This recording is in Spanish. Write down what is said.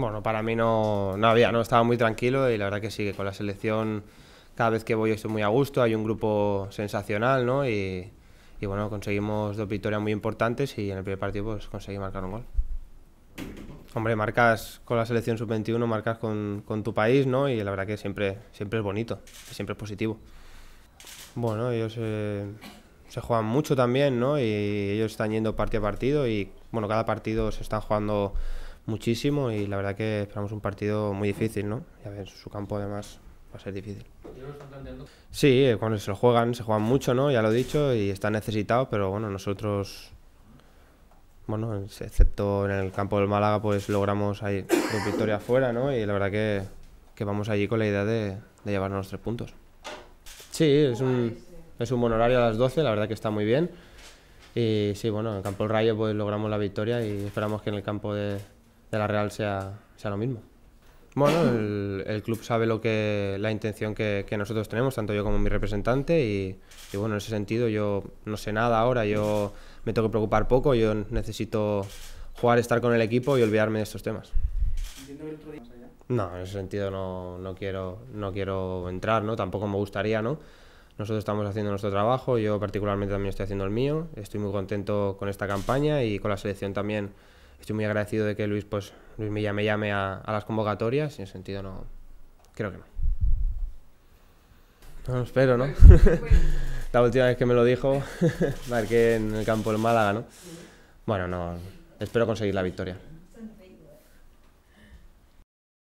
Bueno, para mí no, había, no estaba muy tranquilo y la verdad que sí, con la selección cada vez que voy estoy muy a gusto, hay un grupo sensacional, ¿no? Y, bueno, conseguimos dos victorias muy importantes y en el primer partido pues conseguí marcar un gol. Hombre, marcas con la selección sub-21, marcas con, tu país, ¿no? Y la verdad que siempre, siempre es bonito, siempre es positivo. Bueno, ellos eh, se juegan mucho también, ¿no? Y ellos están yendo partido a partido y, bueno, cada partido se están jugando muchísimo y la verdad que esperamos un partido muy difícil, ¿no? Ya ver, su campo además va a ser difícil. Sí, eh, cuando se lo juegan, se juegan mucho, ¿no? Ya lo he dicho, y está necesitado, pero bueno, nosotros, bueno, excepto en el campo del Málaga, pues logramos ahí dos victorias fuera, ¿no? Y la verdad que, que vamos allí con la idea de, llevarnos los tres puntos. Sí, es un, es un buen horario a las 12, la verdad que está muy bien. Y sí, bueno, en el campo del Rayo pues logramos la victoria y esperamos que en el campo de, de la Real sea, sea lo mismo. Bueno, el, club sabe lo que la intención que, nosotros tenemos, tanto yo como mi representante, y, bueno, en ese sentido yo no sé nada ahora, yo me tengo que preocupar poco, yo necesito jugar, estar con el equipo y olvidarme de estos temas. No, en ese sentido no, no quiero, no quiero entrar, ¿no? Tampoco me gustaría, ¿no? Nosotros estamos haciendo nuestro trabajo, yo particularmente también estoy haciendo el mío, estoy muy contento con esta campaña y con la selección también Estoy muy agradecido de que Luis, pues, Luis Milla me llame a, las convocatorias. y En ese sentido, no. Creo que no. No lo espero, ¿no? la última vez que me lo dijo, marqué en el campo del Málaga, ¿no? Bueno, no. Espero conseguir la victoria.